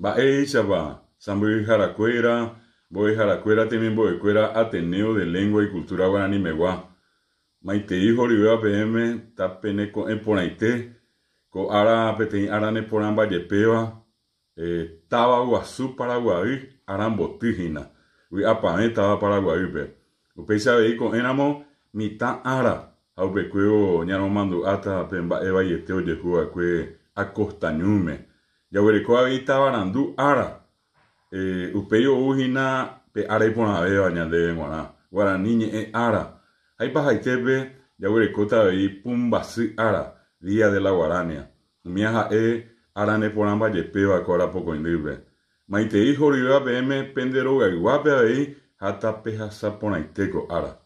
Bae voy a Jaracuera, Boe Jaracuera, Timín a Ateneo de Lengua y Cultura Guaraní Meguá. Maite hijo a PM, Tapene en eh, Ponaité, ko Ara Petein Arane Porán Vallepeva, eh, Taba Guazú Paraguay, Arambotígina, Ui apane eh, Taba Paraguay, Pe. Upe veí con Enamo, mita Ara, Aubecueo, Ñano Mandu, Ata Pemba Eva y Eteo Yehua, Acostañume. Yaguerekoa Barandu ara. Eh, upeyo uhina pe ara iponabe bañandeve g̃uarã. Guarani ñe'ẽ ara. Haipahaite jaguereko tavei pumbasy ára Día de la Guarania umia ha'e araneporã mbajepévako arapokõindýpe maitei horyvéva peẽme penderogaiguápe avei ha tapehasaporãitéko ára